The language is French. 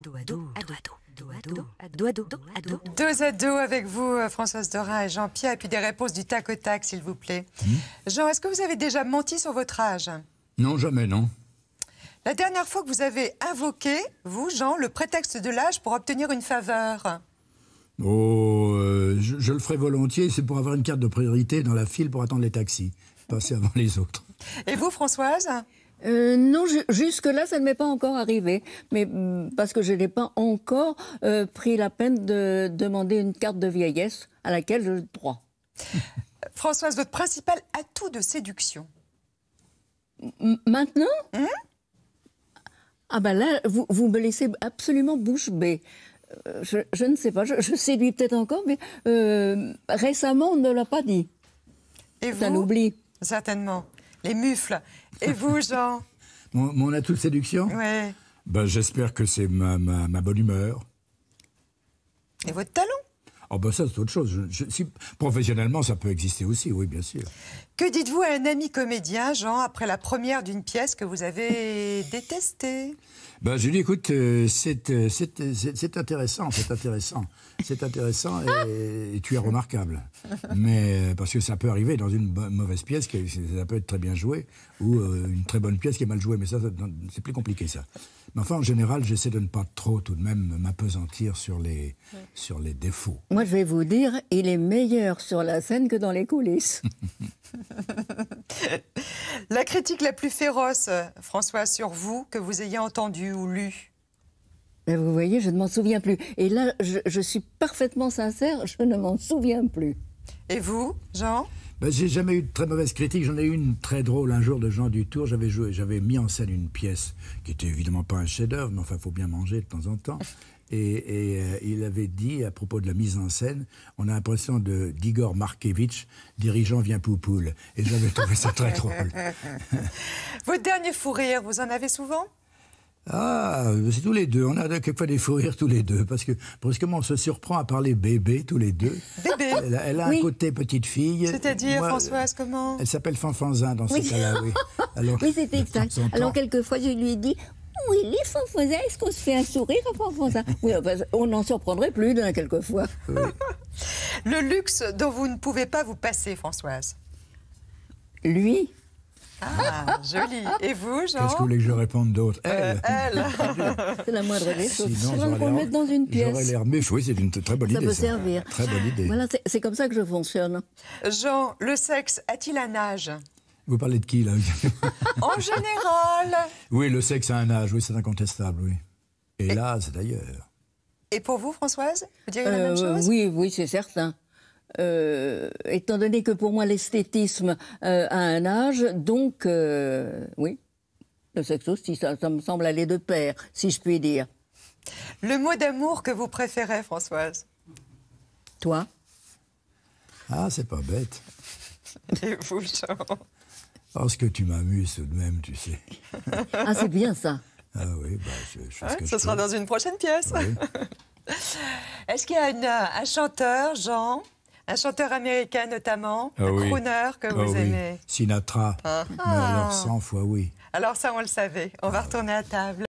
Dos à dos, à avec vous, euh, Françoise Dorin et Jean-Pierre, et puis des réponses du tac au tac, s'il vous plaît. Hmm. Jean, est-ce que vous avez déjà menti sur votre âge Non, jamais, non. La dernière fois que vous avez invoqué, vous, Jean, le prétexte de l'âge pour obtenir une faveur Oh, euh, je, je le ferai volontiers, c'est pour avoir une carte de priorité dans la file pour attendre les taxis, passer avant les autres. Et vous, Françoise euh, non, jusque-là, ça ne m'est pas encore arrivé, mais mm, parce que je n'ai pas encore euh, pris la peine de demander une carte de vieillesse à laquelle j'ai droit. Françoise, votre principal atout de séduction Maintenant hein Ah ben là, vous, me laissez absolument bouche bée. Euh, je, ne sais pas, je, séduis peut-être encore, mais récemment, on ne l'a pas dit. Et vous Ça Certainement les mufles. Et vous, Jean mon, mon, atout de séduction ben, J'espère que c'est ma, bonne humeur. Et votre talon Oh ça, c'est autre chose. professionnellement, ça peut exister aussi, oui, bien sûr. Que dites-vous à un ami comédien, Jean, après la première d'une pièce que vous avez détestée ben, Je lui dis, écoute, euh, euh, euh, c'est intéressant, c'est intéressant. C'est intéressant et, tu es remarquable. Mais parce que ça peut arriver dans une mauvaise pièce, ça peut être très bien joué, ou une très bonne pièce qui est mal jouée, mais ça c'est plus compliqué, ça enfin, en général, j'essaie de ne pas trop tout de même m'apesantir sur les, sur les défauts. Moi, je vais vous dire, il est meilleur sur la scène que dans les coulisses. la critique la plus féroce, François, sur vous, que vous ayez entendue ou lue Vous voyez, je ne m'en souviens plus. Et là, je suis parfaitement sincère, je ne m'en souviens plus. Et vous, Jean ben, j'ai jamais eu de très mauvaise critique. J'en ai eu une très drôle un jour de Jean Dutour. J'avais joué, j'avais mis en scène une pièce qui était évidemment pas un chef-d'œuvre, mais enfin, faut bien manger de temps en temps. Et, euh, il avait dit à propos de la mise en scène, on a l'impression de d'Igor Markevitch, dirigeant vient Poupoule. Et j'avais trouvé ça très drôle. Vos derniers fou rire, vous en avez souvent ah, c'est tous les deux. On a quelquefois des faux rires tous les deux. Parce que brusquement, on se surprend à parler bébé tous les deux. Bébé Elle, a, un côté petite fille. C'est-à-dire, Françoise, comment Elle s'appelle Fanfanzin dans ce cas-là, oui. oui, c'est exact. Alors, quelquefois, je lui dis, « dit oui, les Fanfanzins, est-ce qu'on se fait un sourire à Fanfanzin ?» Oui, on n'en surprendrait plus d'un quelquefois. Le luxe dont vous ne pouvez pas vous passer, Françoise Lui ah, joli. Et vous, Jean Qu'est-ce que vous voulez que je réponde d'autre euh, Elle. elle. c'est la moindre des choses. Sinon, qu'on met dans une pièce. J'aurais l'air méchant. c'est une très bonne idée. ça peut servir. Très bonne idée. Voilà, c'est comme ça que je fonctionne. Jean, le sexe a-t-il un âge vous parlez de qui, là En général Oui, le sexe a un âge, oui, c'est incontestable, oui. Et, là, c'est d'ailleurs. Et pour vous, Françoise Vous diriez la euh, même chose Oui, oui, c'est certain. Euh, étant donné que pour moi l'esthétisme euh, a un âge, donc euh, oui, le sexe aussi, ça, me semble aller de pair, si je puis dire. Le mot d'amour que vous préférez, Françoise Toi Ah, c'est pas bête. Et vous, Jean parce que tu m'amuses tout de même, tu sais. ah, c'est bien ça. Ah oui, bah, je, ce, sera dans une prochaine pièce. Est-ce qu'il y a un chanteur, Jean, un chanteur américain notamment, le ah crooner que ah vous aimez. Sinatra, ah. alors 100 fois oui. Alors ça, on le savait. On va retourner à table.